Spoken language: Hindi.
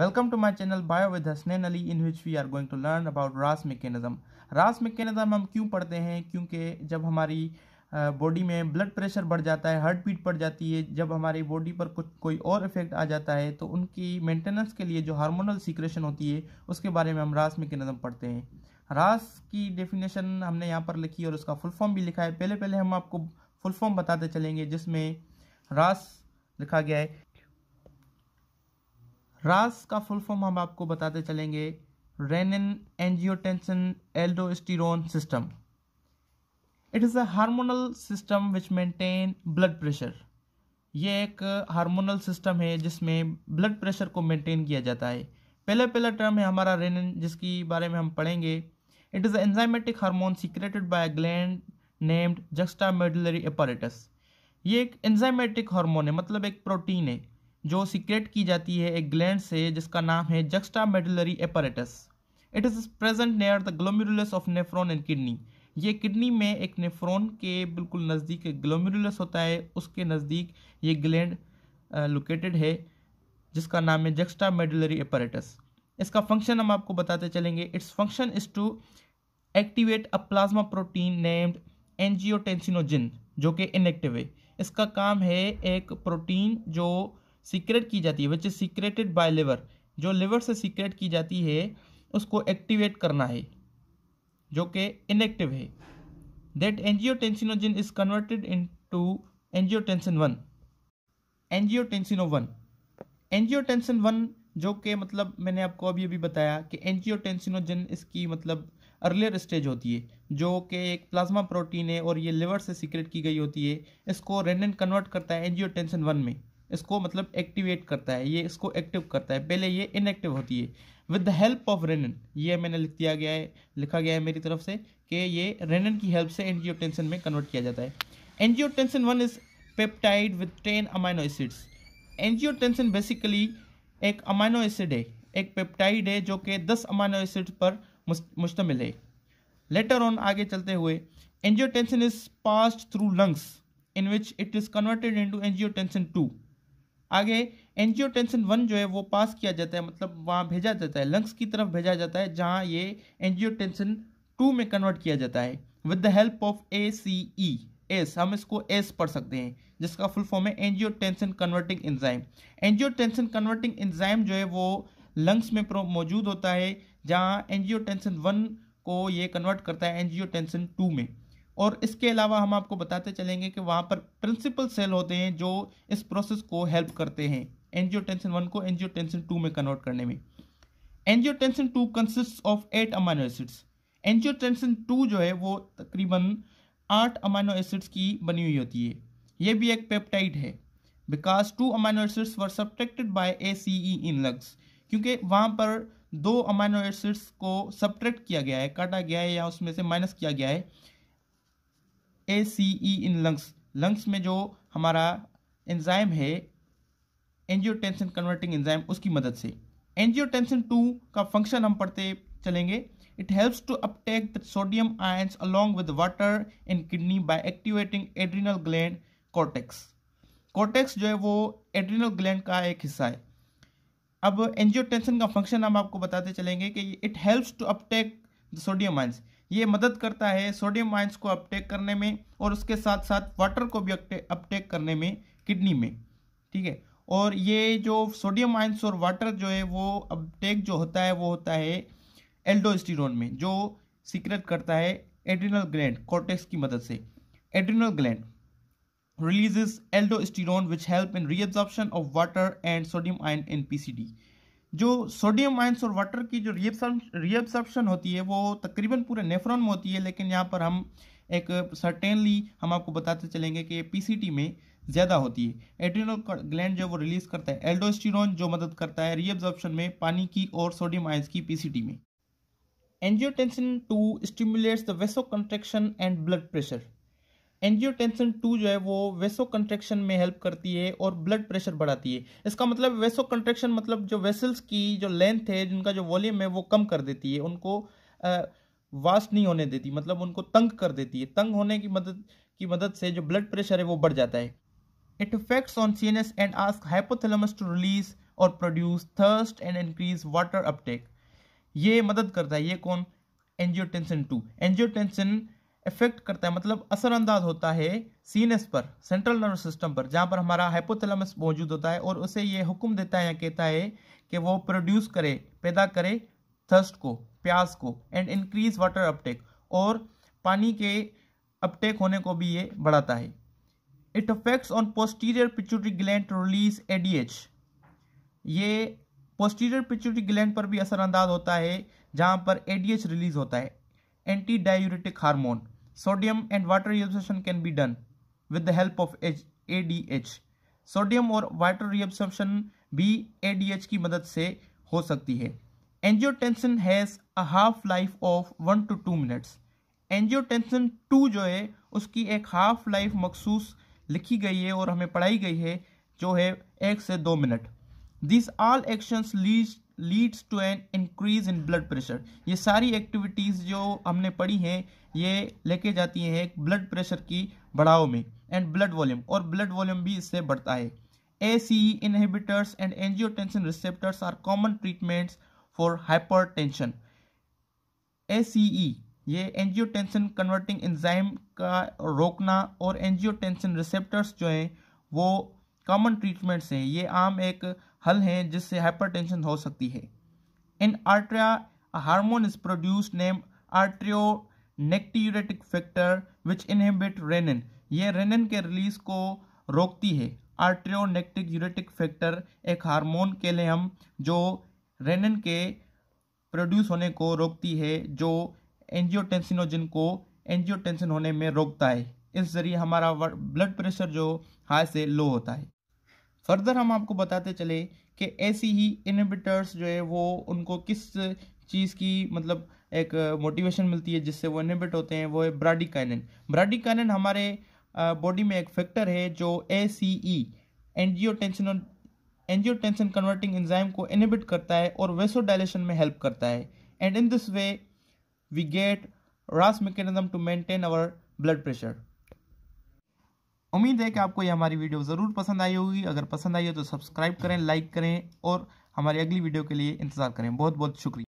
Welcome to my channel Bio with Hasnain Ali in which we are going to learn about RAS mechanism. RAS mechanism हम क्यों पढ़ते हैं क्योंकि जब हमारी बॉडी में ब्लड प्रेशर बढ़ जाता है हार्ट बीट बढ़ जाती है जब हमारी बॉडी पर कुछ कोई और इफेक्ट आ जाता है तो उनकी मेंटेनेंस के लिए जो हार्मोनल सीक्रेशन होती है उसके बारे में हम रास मेकेनिज़म पढ़ते हैं रास की डेफिनेशन हमने यहाँ पर लिखी और उसका फुल फॉर्म भी लिखा है पहले पहले हम आपको फुल फॉर्म बताते चलेंगे जिसमें रास लिखा गया है रास का फुल फॉर्म हम आपको बताते चलेंगे renin angiotensin aldosterone system it is a hormonal system which maintain blood pressure ये एक हार्मोनल सिस्टम है जिसमें ब्लड प्रेशर को मेंटेन किया जाता है पहले पहला टर्म है हमारा रेनिन जिसकी बारे में हम पढ़ेंगे it is enzymatic hormone secreted by gland named juxta medullary apparatus ये एक एंजाइमेटिक हार्मोन है मतलब एक प्रोटीन है जो सीक्रेट की जाती है एक ग्लैंड से जिसका नाम है juxta medullary apparatus it is present near the glomerulus of nephron and kidney ये किडनी में एक नेफ्रॉन के बिल्कुल नज़दीक ग्लोमेरुलस होता है उसके नज़दीक ये ग्लैंड लोकेटेड है जिसका नाम है जक्स्टा मेडुलरी एपरेटस इसका फंक्शन हम आपको बताते चलेंगे its function is to activate a plasma protein named angiotensinogen जो कि इनएक्टिव है इसका काम है एक प्रोटीन जो सीक्रेट की जाती है which is secreted by liver जो लिवर से सीक्रेट की जाती है उसको एक्टिवेट करना है जो कि इनएक्टिव है that angiotensinogen is converted into angiotensin one angiotensin one angiotensin one जो कि मतलब मैंने आपको अभी अभी बताया कि एनजियोटेंसिनोजिन इसकी मतलब अर्लियर स्टेज होती है जो कि एक प्लाज्मा प्रोटीन है और ये लिवर से सीक्रेट की गई होती है इसको रेनिन कन्वर्ट करता है एनजियोटेंसिन वन में इसको मतलब एक्टिवेट करता है ये इसको एक्टिव करता है पहले ये इनएक्टिव होती है with the help of renin ये मैंने लिख दिया गया है लिखा गया है मेरी तरफ से कि ये रेनन की हेल्प से एनजियोटेंशन में कन्वर्ट किया जाता है angiotensin one is peptide with ten amino acids angiotensin basically एक अमाइनो एसिड है एक पेप्टाइड है जो कि दस अमाइनो एसिड पर मुश्तमिल है लेटर ऑन आगे चलते हुए angiotensin is passed through lungs in which it is converted into angiotensin two आगे एंजियोटेंशन वन जो है वो पास किया जाता है मतलब वहाँ भेजा जाता है लंग्स की तरफ भेजा जाता है जहाँ ये एंजियोटेंशन टू में कन्वर्ट किया जाता है with the help of A C E ace हम इसको एस पढ़ सकते हैं जिसका फुल फॉर्म है angiotensin converting enzyme angiotensin converting enzyme जो है वो लंग्स में मौजूद होता है जहाँ एंजियोटेंशन वन को ये कन्वर्ट करता है एंजियोटेंशन टू में और इसके अलावा हम आपको बताते चलेंगे कि वहाँ पर प्रिंसिपल सेल होते हैं जो इस प्रोसेस को हेल्प करते हैं एनजियोटेंसिन वन को एनजियोटेंसिन टू में कन्वर्ट करने में angiotensin two consist of eight amino acids angiotensin two जो है वो तकरीबन आठ अमाइनो एसिड्स की बनी हुई होती है ये भी एक पेप्टाइड है because two amino acids were subtracted by A C E in lungs क्योंकि वहाँ पर दो अमाइनो एसिड्स को सब्ट्रैक्ट किया गया है काटा गया है या उसमें से माइनस किया गया है A C E in lungs lungs में जो हमारा एंजाइम है एंजियोटेंशन कन्वर्टिंग एंजाइम उसकी मदद से एंजियोटेंशन टू का फंक्शन हम पढ़ते चलेंगे it helps to uptake the sodium ions along with water in kidney by activating adrenal gland cortex cortex जो है वो एड्रिनल ग्लैंड का एक हिस्सा है अब एंजियोटेंशन का फंक्शन हम आपको बताते चलेंगे कि it helps to uptake the sodium ions ये मदद करता है सोडियम आयंस को अपटेक करने में और उसके साथ साथ वाटर को भी अपटेक करने में किडनी में ठीक है और ये जो सोडियम आयंस और वाटर जो है वो अपटेक जो होता है वो होता है एल्डोस्टिरोन में जो सीक्रेट करता है एड्रिनल ग्लैंड कॉर्टेक्स की मदद से adrenal gland which help in help of water and sodium and sodium P C D जो सोडियम आइंस और वाटर की जो रिएब्सॉर्प्शन होती है वो तकरीबन पूरे नेफ्रॉन में होती है लेकिन यहाँ पर हम एक सर्टेनली हम आपको बताते चलेंगे कि पीसीटी में ज़्यादा होती है एड्रिनल ग्लैंड जो वो रिलीज करता है एल्डोस्टिरोन जो मदद करता है रिएब्जॉर्प्शन में पानी की और सोडियम आइंस की पी में angiotensin two stimulates the vaso contraction and blood pressure angiotensin two जो है वो वेसो कंट्रेक्शन में हेल्प करती है और ब्लड प्रेशर बढ़ाती है इसका मतलब वेसो कंट्रेक्शन मतलब जो वेसल्स की जो लेंथ है जिनका जो वॉल्यूम है वो कम कर देती है उनको वास्ट नहीं होने देती मतलब उनको तंग कर देती है तंग होने की मदद की मदद से जो ब्लड प्रेशर है वो बढ़ जाता है it effects on C N S and ask hypothalamus to release और produce thirst and increase water uptake ये मदद करता है ये कौन एंजियोटेंशन टू एंजियोटेंशन इफेक्ट करता है मतलब असरअंदाज होता है सीनस पर सेंट्रल नर्वस सिस्टम पर जहाँ पर हमारा हाइपोथैलेमस मौजूद होता है और उसे ये हुक्म देता है या कहता है कि वो प्रोड्यूस करे पैदा करे थर्स्ट को प्यास को एंड इंक्रीज वाटर अपटेक और पानी के अपटेक होने को भी ये बढ़ाता है इट अफेक्ट्स ऑन पोस्टीरियर पिचुटी ग्लैंड रिलीज एच ये पोस्टीरियर पिचुटी ग्लैंड पर भी असरअंदाज होता है जहाँ पर एच रिलीज होता है antidiuretic hormone sodium and water reabsorption can be done with the help of ADH. Sodium or water reabsorption भी ADH की मदद से हो सकती है Angiotensin has a half life of one to two minutes. Angiotensin two जो है उसकी एक half life मखसूस लिखी गई है और हमें पढ़ाई गई है जो है एक से दो minute this all actions lead leads to an increase in blood pressure ये सारी एक्टिविटीज़ जो हमने पढ़ी हैं ये लेके जाती हैं एक ब्लड प्रेशर की बढ़ाव में एंड ब्लड वॉल्यूम और ब्लड वॉल्यूम भी इससे बढ़ता है A C inhibitors and angiotensin receptors are common treatments for hypertension A C E ये एनजियोटेंशन कन्वर्टिंग एंजाइम का रोकना और एनजियोटेंशन रिसेप्टर्स जो हैं वो कॉमन ट्रीटमेंट्स हैं ये आम एक हल हैं जिससे हाइपरटेंशन हो सकती है in atria hormone is produce name atrio natriuretic factor which inhibit renin ये रेनिन के रिलीज को रोकती है आर्ट्रियो नेक्टिक यूरेटिक फैक्टर एक हार्मोन के लिए हम जो रेनिन के प्रोड्यूस होने को रोकती है जो एंजियोटेंसिनोजिन को एंजियोटेंसिन होने में रोकता है इस जरिए हमारा ब्लड प्रेशर जो हाई से लो होता है फर्दर हम आपको बताते चले कि ऐसी ही इनिबिटर्स जो है वो उनको किस चीज़ की मतलब एक मोटिवेशन मिलती है जिससे वो इनिबिट होते हैं वो है ब्राडिकाइनन ब्राडिकाइनन हमारे बॉडी में एक फैक्टर है जो A C E angiotensin angiotensin converting enzyme को इनिबिट करता है और वेसोडाइलेशन में हेल्प करता है and in this way we get RAS mechanism to maintain our blood pressure उम्मीद है कि आपको ये हमारी वीडियो ज़रूर पसंद आई होगी अगर पसंद आई हो तो सब्सक्राइब करें लाइक करें और हमारी अगली वीडियो के लिए इंतज़ार करें बहुत बहुत शुक्रिया